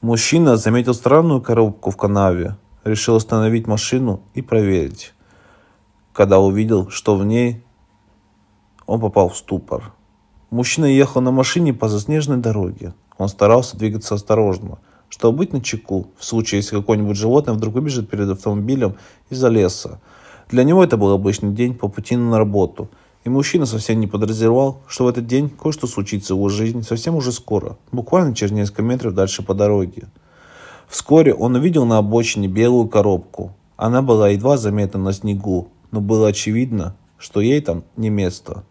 Мужчина заметил странную коробку в канаве, решил остановить машину и проверить. Когда увидел, что в ней, он попал в ступор. Мужчина ехал на машине по заснеженной дороге. Он старался двигаться осторожно, чтобы быть на чеку, в случае, если какое-нибудь животное вдруг убежит перед автомобилем из-за леса. Для него это был обычный день по пути на работу – и мужчина совсем не подразумевал, что в этот день кое-что случится в его жизни совсем уже скоро, буквально через несколько метров дальше по дороге. Вскоре он увидел на обочине белую коробку. Она была едва заметна на снегу, но было очевидно, что ей там не место.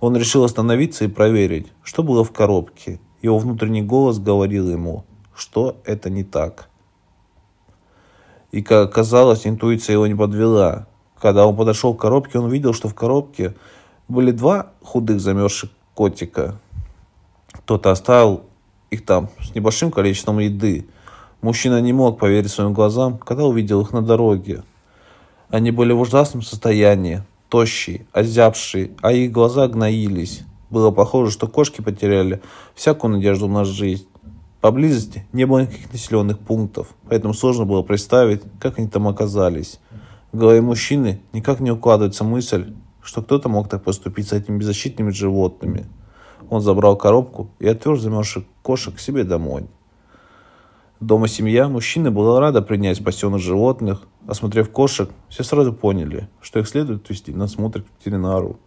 Он решил остановиться и проверить, что было в коробке. Его внутренний голос говорил ему, что это не так. И, как оказалось, интуиция его не подвела. Когда он подошел к коробке, он увидел, что в коробке были два худых замерзших котика. Кто-то оставил их там с небольшим количеством еды. Мужчина не мог поверить своим глазам, когда увидел их на дороге. Они были в ужасном состоянии, тощие, озябшие, а их глаза гноились. Было похоже, что кошки потеряли всякую надежду на жизнь. Поблизости не было никаких населенных пунктов, поэтому сложно было представить, как они там оказались. В голове мужчины никак не укладывается мысль, что кто-то мог так поступить с этими беззащитными животными. Он забрал коробку и отвез замерзших кошек к себе домой. Дома семья, мужчина была рада принять спасенных животных. Осмотрев кошек, все сразу поняли, что их следует вести на смотр к ветеринару.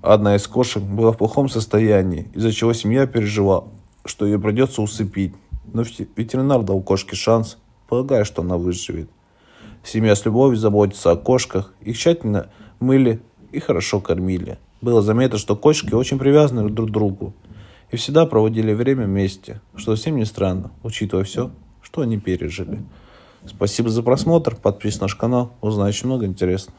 Одна из кошек была в плохом состоянии, из-за чего семья переживала, что ее придется усыпить. Но ветеринар дал кошке шанс, полагая, что она выживет. Семья с любовью заботится о кошках и тщательно мыли и хорошо кормили. Было заметно, что кошки очень привязаны друг к другу и всегда проводили время вместе, что совсем не странно, учитывая все, что они пережили. Спасибо за просмотр, подписывайся на наш канал, узнаешь много интересного.